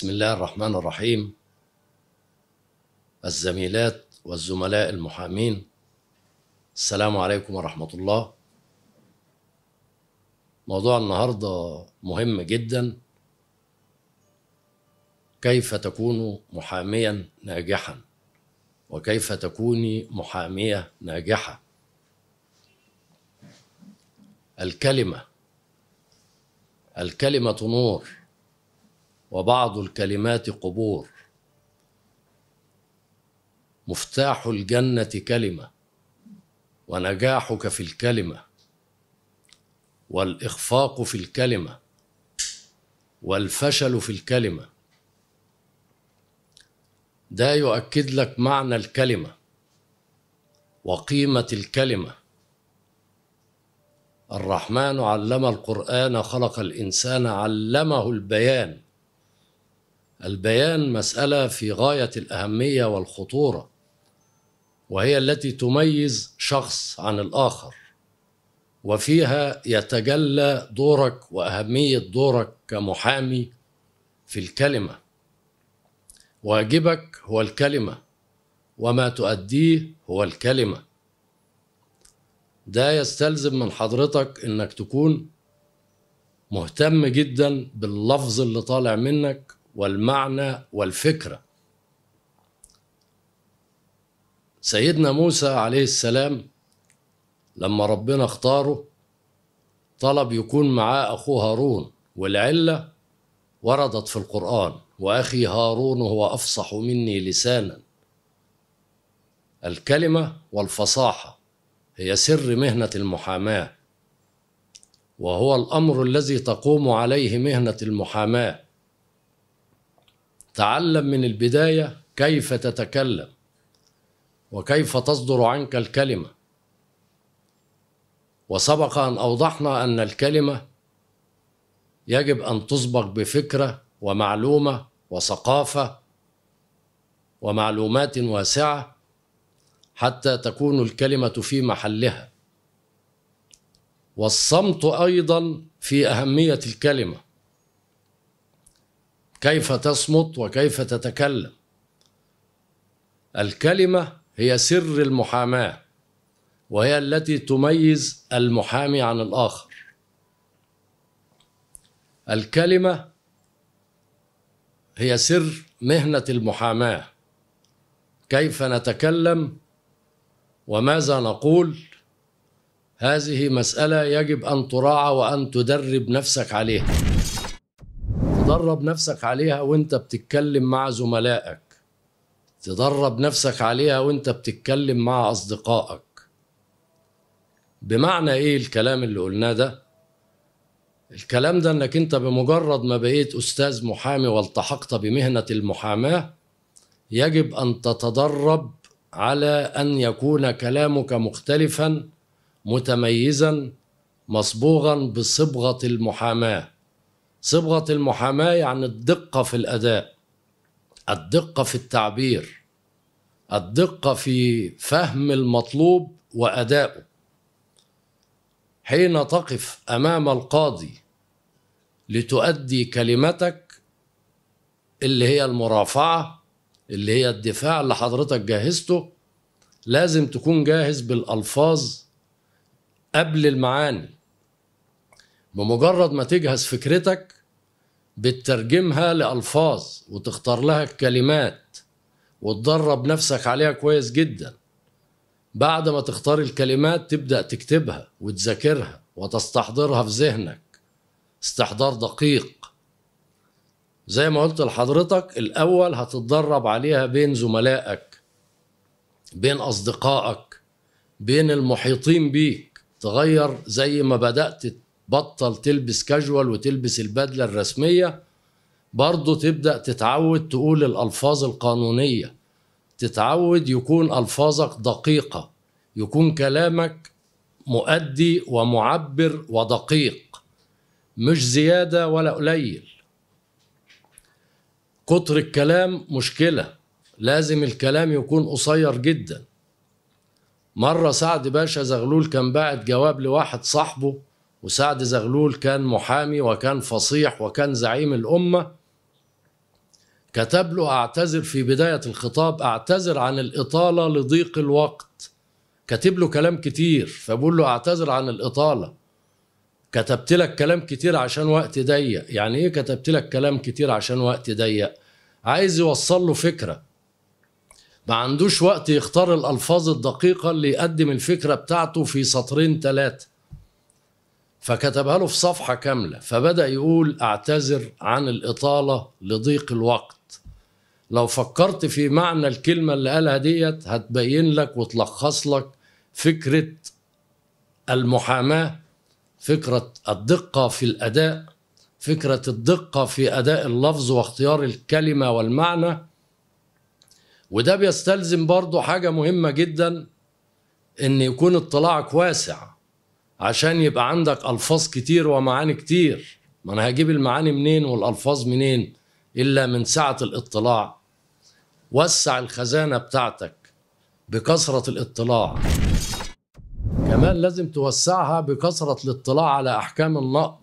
بسم الله الرحمن الرحيم الزميلات والزملاء المحامين السلام عليكم ورحمة الله موضوع النهاردة مهم جدا كيف تكون محاميا ناجحا وكيف تكوني محامية ناجحة الكلمة الكلمة نور وبعض الكلمات قبور مفتاح الجنه كلمه ونجاحك في الكلمه والاخفاق في الكلمه والفشل في الكلمه ده يؤكد لك معنى الكلمه وقيمه الكلمه الرحمن علم القران خلق الانسان علمه البيان البيان مساله في غايه الاهميه والخطوره وهي التي تميز شخص عن الاخر وفيها يتجلى دورك واهميه دورك كمحامي في الكلمه واجبك هو الكلمه وما تؤديه هو الكلمه ده يستلزم من حضرتك انك تكون مهتم جدا باللفظ اللي طالع منك والمعنى والفكره سيدنا موسى عليه السلام لما ربنا اختاره طلب يكون معاه اخوه هارون والعله وردت في القران واخي هارون هو افصح مني لسانا الكلمه والفصاحه هي سر مهنه المحاماه وهو الامر الذي تقوم عليه مهنه المحاماه تعلم من البداية كيف تتكلم وكيف تصدر عنك الكلمة وسبق أن أوضحنا أن الكلمة يجب أن تسبق بفكرة ومعلومة وثقافة ومعلومات واسعة حتى تكون الكلمة في محلها والصمت أيضا في أهمية الكلمة كيف تصمت وكيف تتكلم الكلمه هي سر المحاماه وهي التي تميز المحامي عن الاخر الكلمه هي سر مهنه المحاماه كيف نتكلم وماذا نقول هذه مساله يجب ان تراعى وان تدرب نفسك عليها تدرب نفسك عليها وانت بتتكلم مع زملائك تدرب نفسك عليها وانت بتتكلم مع اصدقائك بمعنى ايه الكلام اللي قلناه ده الكلام ده انك انت بمجرد ما بقيت استاذ محامي والتحقت بمهنه المحاماه يجب ان تتدرب على ان يكون كلامك مختلفا متميزا مصبوغا بصبغه المحاماه صبغه المحاماه يعني الدقه في الاداء الدقه في التعبير الدقه في فهم المطلوب واداؤه حين تقف امام القاضي لتؤدي كلمتك اللي هي المرافعه اللي هي الدفاع اللي حضرتك جهزته لازم تكون جاهز بالالفاظ قبل المعاني بمجرد ما تجهز فكرتك بتترجمها لألفاظ وتختار لها الكلمات وتدرب نفسك عليها كويس جدا بعد ما تختار الكلمات تبدأ تكتبها وتذاكرها وتستحضرها في ذهنك استحضار دقيق زي ما قلت لحضرتك الأول هتتدرب عليها بين زملائك بين أصدقائك بين المحيطين بيك تغير زي ما بدأت بطل تلبس كاجوال وتلبس البدله الرسميه برضه تبدا تتعود تقول الالفاظ القانونيه تتعود يكون الفاظك دقيقه يكون كلامك مؤدي ومعبر ودقيق مش زياده ولا قليل كتر الكلام مشكله لازم الكلام يكون قصير جدا مره سعد باشا زغلول كان باعت جواب لواحد صاحبه وسعد زغلول كان محامي وكان فصيح وكان زعيم الأمة كتب له أعتذر في بداية الخطاب أعتذر عن الإطالة لضيق الوقت كتب له كلام كتير فبقول له أعتذر عن الإطالة كتبت لك كلام كتير عشان وقت ضيق يعني إيه كتبت لك كلام كتير عشان وقت ضيق عايز يوصل له فكرة ما عندوش وقت يختار الألفاظ الدقيقة اللي يقدم الفكرة بتاعته في سطرين ثلاثة فكتبها له في صفحة كاملة فبدأ يقول أعتذر عن الإطالة لضيق الوقت لو فكرت في معنى الكلمة اللي قالها ديت هتبين لك وتلخص لك فكرة المحاماة فكرة الدقة في الأداء فكرة الدقة في أداء اللفظ واختيار الكلمة والمعنى وده بيستلزم برضو حاجة مهمة جدا إن يكون اطلاعك واسع عشان يبقى عندك الفاظ كتير ومعاني كتير ما انا هجيب المعاني منين والالفاظ منين الا من سعه الاطلاع وسع الخزانه بتاعتك بكثره الاطلاع كمان لازم توسعها بكثره الاطلاع على احكام النقد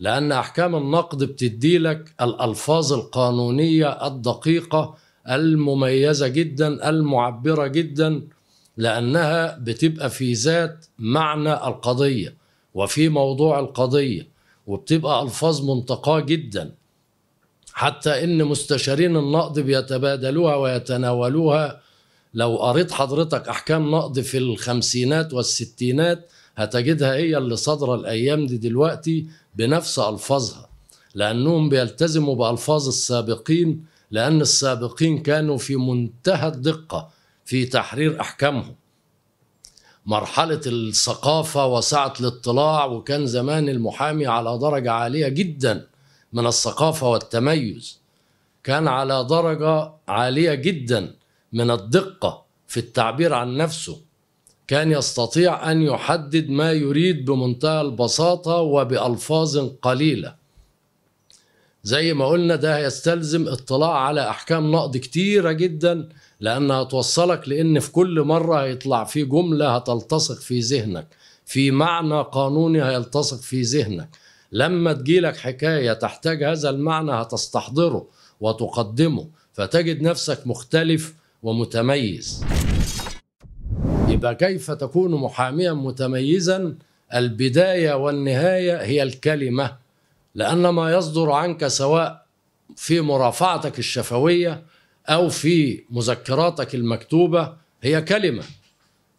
لان احكام النقد بتدي لك الالفاظ القانونيه الدقيقه المميزه جدا المعبره جدا لأنها بتبقى في ذات معنى القضية وفي موضوع القضية وبتبقى ألفاظ منتقاة جدا حتى إن مستشارين النقد بيتبادلوها ويتناولوها لو قريت حضرتك أحكام نقد في الخمسينات والستينات هتجدها هي اللي صادرة الأيام دي دلوقتي بنفس ألفاظها لأنهم بيلتزموا بألفاظ السابقين لأن السابقين كانوا في منتهى الدقة في تحرير احكامهم مرحله الثقافه وسعه الاطلاع وكان زمان المحامي على درجه عاليه جدا من الثقافه والتميز كان على درجه عاليه جدا من الدقه في التعبير عن نفسه كان يستطيع ان يحدد ما يريد بمنتهى البساطه وبالفاظ قليله زي ما قلنا ده هيستلزم اطلاع على احكام نقد كتيره جدا لانها توصلك لان في كل مره هيطلع في جمله هتلتصق في ذهنك في معنى قانوني هيلتصق في ذهنك لما تجيلك حكايه تحتاج هذا المعنى هتستحضره وتقدمه فتجد نفسك مختلف ومتميز يبقى كيف تكون محاميا متميزا البدايه والنهايه هي الكلمه لأن ما يصدر عنك سواء في مرافعتك الشفوية أو في مذكراتك المكتوبة هي كلمة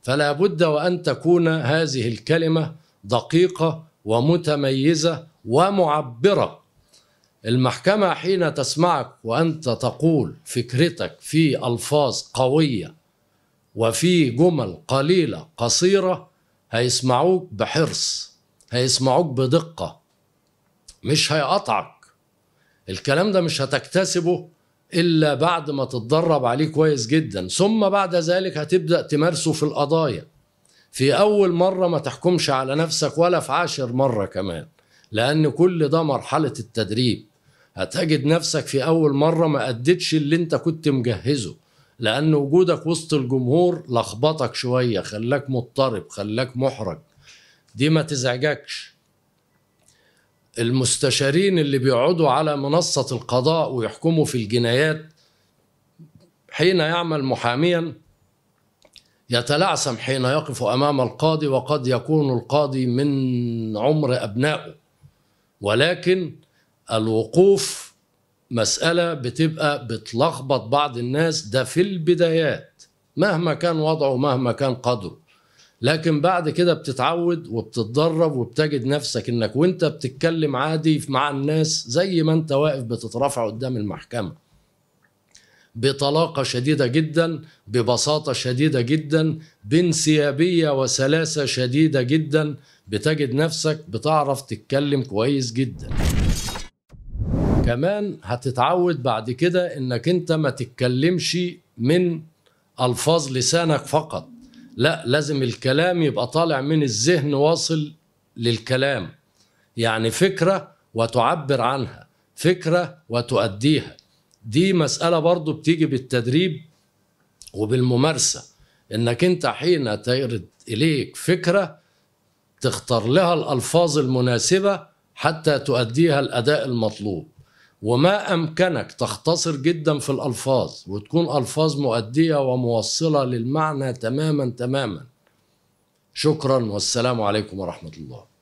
فلا بد وأن تكون هذه الكلمة دقيقة ومتميزة ومعبرة المحكمة حين تسمعك وأنت تقول فكرتك في ألفاظ قوية وفي جمل قليلة قصيرة هيسمعوك بحرص هيسمعوك بدقة مش هيقطعك الكلام ده مش هتكتسبه الا بعد ما تتدرب عليه كويس جدا ثم بعد ذلك هتبدا تمارسه في القضايا في اول مره ما تحكمش على نفسك ولا في عاشر مره كمان لان كل ده مرحله التدريب هتجد نفسك في اول مره ما اديتش اللي انت كنت مجهزه لان وجودك وسط الجمهور لخبطك شويه خلاك مضطرب خلاك محرج دي ما تزعجكش المستشارين اللي بيقعدوا على منصة القضاء ويحكموا في الجنايات حين يعمل محاميا يتلعثم حين يقف أمام القاضي وقد يكون القاضي من عمر أبنائه ولكن الوقوف مسألة بتبقى بتلخبط بعض الناس ده في البدايات مهما كان وضعه مهما كان قدره لكن بعد كده بتتعود وبتتدرب وبتجد نفسك انك وانت بتتكلم عادي مع الناس زي ما انت واقف بتترفع قدام المحكمه بطلاقه شديده جدا ببساطه شديده جدا بانسيابيه وسلاسه شديده جدا بتجد نفسك بتعرف تتكلم كويس جدا كمان هتتعود بعد كده انك انت ما تتكلمش من الفاظ لسانك فقط لا لازم الكلام يبقى طالع من الذهن واصل للكلام يعني فكرة وتعبر عنها فكرة وتؤديها دي مسألة برضو بتيجي بالتدريب وبالممارسة انك انت حين ترد اليك فكرة تختار لها الألفاظ المناسبة حتى تؤديها الأداء المطلوب وما امكنك تختصر جدا في الالفاظ وتكون الفاظ مؤديه وموصله للمعنى تماما تماما شكرا والسلام عليكم ورحمه الله